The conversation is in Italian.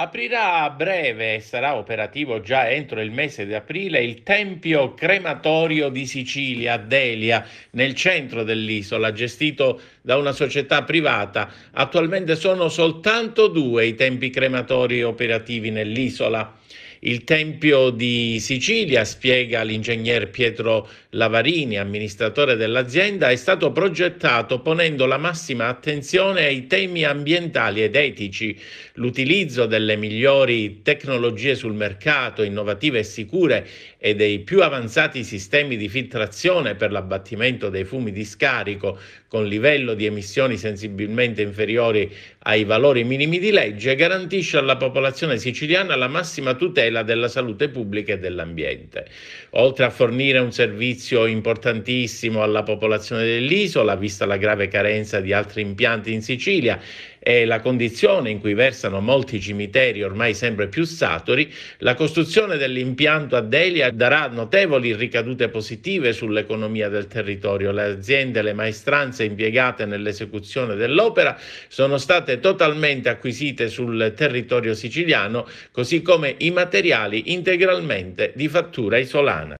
Aprirà a breve e sarà operativo già entro il mese di aprile il Tempio Crematorio di Sicilia, a Delia, nel centro dell'isola, gestito da una società privata. Attualmente sono soltanto due i tempi crematori operativi nell'isola. Il Tempio di Sicilia, spiega l'ingegner Pietro Lavarini, amministratore dell'azienda, è stato progettato ponendo la massima attenzione ai temi ambientali ed etici. L'utilizzo delle migliori tecnologie sul mercato, innovative e sicure, e dei più avanzati sistemi di filtrazione per l'abbattimento dei fumi di scarico con livello di emissioni sensibilmente inferiori ai valori minimi di legge, garantisce alla popolazione siciliana la massima tutela tutela della salute pubblica e dell'ambiente. Oltre a fornire un servizio importantissimo alla popolazione dell'isola, vista la grave carenza di altri impianti in Sicilia e la condizione in cui versano molti cimiteri ormai sempre più saturi, la costruzione dell'impianto a Delia darà notevoli ricadute positive sull'economia del territorio. Le aziende, e le maestranze impiegate nell'esecuzione dell'opera sono state totalmente acquisite sul territorio siciliano, così come i materiali integralmente di fattura isolana.